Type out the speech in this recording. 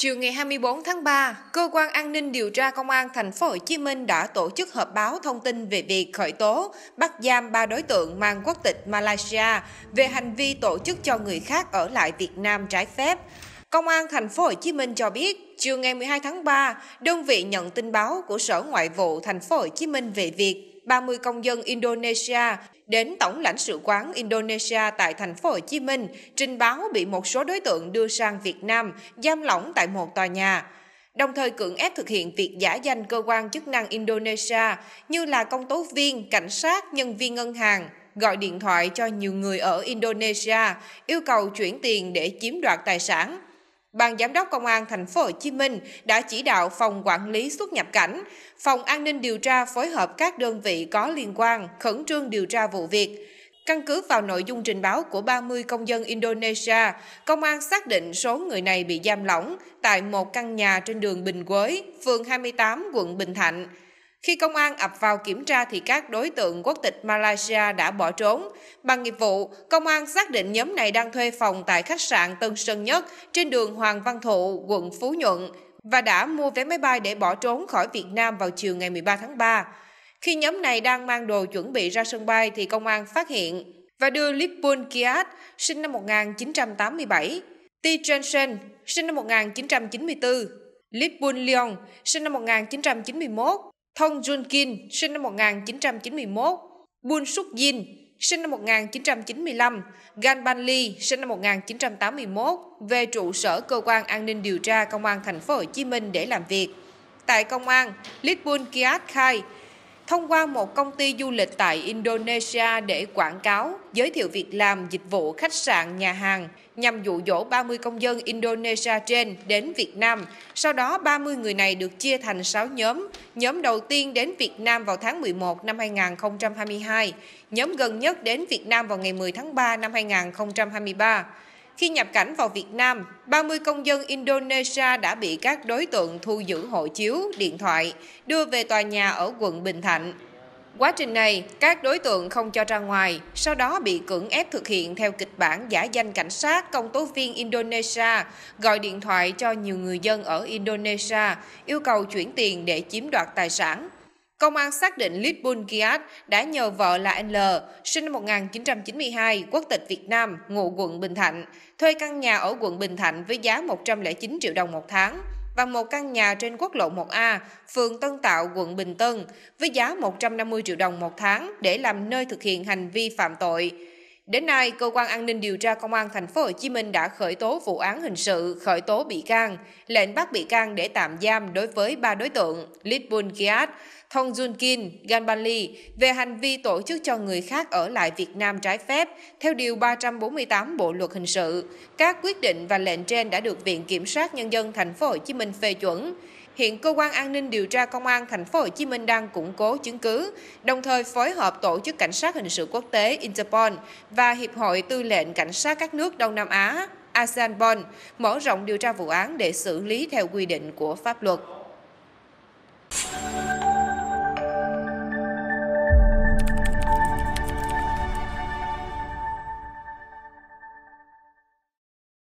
Chiều ngày 24 tháng 3, cơ quan an ninh điều tra công an thành phố Hồ Chí Minh đã tổ chức họp báo thông tin về việc khởi tố, bắt giam ba đối tượng mang quốc tịch Malaysia về hành vi tổ chức cho người khác ở lại Việt Nam trái phép. Công an thành phố Hồ Chí Minh cho biết, chiều ngày 12 tháng 3, đơn vị nhận tin báo của Sở Ngoại vụ thành phố Hồ Chí Minh về việc 30 công dân Indonesia đến Tổng lãnh sự quán Indonesia tại thành phố Hồ Chí Minh trình báo bị một số đối tượng đưa sang Việt Nam giam lỏng tại một tòa nhà đồng thời cưỡng ép thực hiện việc giả danh cơ quan chức năng Indonesia như là công tố viên, cảnh sát, nhân viên ngân hàng, gọi điện thoại cho nhiều người ở Indonesia, yêu cầu chuyển tiền để chiếm đoạt tài sản. Ban Giám đốc Công an Thành phố Hồ Chí Minh đã chỉ đạo Phòng Quản lý xuất nhập cảnh, Phòng An ninh điều tra phối hợp các đơn vị có liên quan khẩn trương điều tra vụ việc. Căn cứ vào nội dung trình báo của 30 công dân Indonesia, công an xác định số người này bị giam lỏng tại một căn nhà trên đường Bình Quế, phường 28, quận Bình Thạnh. Khi công an ập vào kiểm tra thì các đối tượng quốc tịch Malaysia đã bỏ trốn. Bằng nghiệp vụ, công an xác định nhóm này đang thuê phòng tại khách sạn Tân Sơn Nhất trên đường Hoàng Văn Thụ, quận Phú Nhuận và đã mua vé máy bay để bỏ trốn khỏi Việt Nam vào chiều ngày 13 tháng 3. Khi nhóm này đang mang đồ chuẩn bị ra sân bay thì công an phát hiện và đưa Lipun Kiat, sinh năm 1987, Ti Jensen, sinh năm 1994, Lipun Leon, sinh năm 1991 Thong Jun Kin, sinh năm 1991, Bun Suk Jin, sinh năm 1995, Gan Ban Lee, sinh năm 1981, về trụ sở cơ quan an ninh điều tra công an thành phố Hồ Chí Minh để làm việc. Tại công an, Lit Bun Kiat khai thông qua một công ty du lịch tại Indonesia để quảng cáo, giới thiệu việc làm, dịch vụ, khách sạn, nhà hàng nhằm dụ dỗ 30 công dân Indonesia trên đến Việt Nam. Sau đó 30 người này được chia thành 6 nhóm. Nhóm đầu tiên đến Việt Nam vào tháng 11 năm 2022, nhóm gần nhất đến Việt Nam vào ngày 10 tháng 3 năm 2023. Khi nhập cảnh vào Việt Nam, 30 công dân Indonesia đã bị các đối tượng thu giữ hộ chiếu, điện thoại, đưa về tòa nhà ở quận Bình Thạnh. Quá trình này, các đối tượng không cho ra ngoài, sau đó bị cưỡng ép thực hiện theo kịch bản giả danh cảnh sát, công tố viên Indonesia, gọi điện thoại cho nhiều người dân ở Indonesia, yêu cầu chuyển tiền để chiếm đoạt tài sản. Công an xác định Litbun Giat đã nhờ vợ là N.L. sinh năm 1992, quốc tịch Việt Nam, ngụ quận Bình Thạnh, thuê căn nhà ở quận Bình Thạnh với giá 109 triệu đồng một tháng và một căn nhà trên quốc lộ 1A, phường Tân Tạo, quận Bình Tân, với giá 150 triệu đồng một tháng để làm nơi thực hiện hành vi phạm tội. Đến nay, cơ quan an ninh điều tra công an thành phố Hồ Chí Minh đã khởi tố vụ án hình sự, khởi tố bị can, lệnh bắt bị can để tạm giam đối với ba đối tượng Litbun Kiat, Thong Jun Kin, Gan Ban Lee về hành vi tổ chức cho người khác ở lại Việt Nam trái phép theo điều 348 Bộ luật hình sự. Các quyết định và lệnh trên đã được Viện kiểm sát nhân dân thành phố Hồ Chí Minh phê chuẩn. Hiện cơ quan an ninh điều tra công an thành phố Hồ Chí Minh đang củng cố chứng cứ, đồng thời phối hợp tổ chức cảnh sát hình sự quốc tế Interpol và hiệp hội tư lệnh cảnh sát các nước Đông Nam Á ASEAN Bon mở rộng điều tra vụ án để xử lý theo quy định của pháp luật.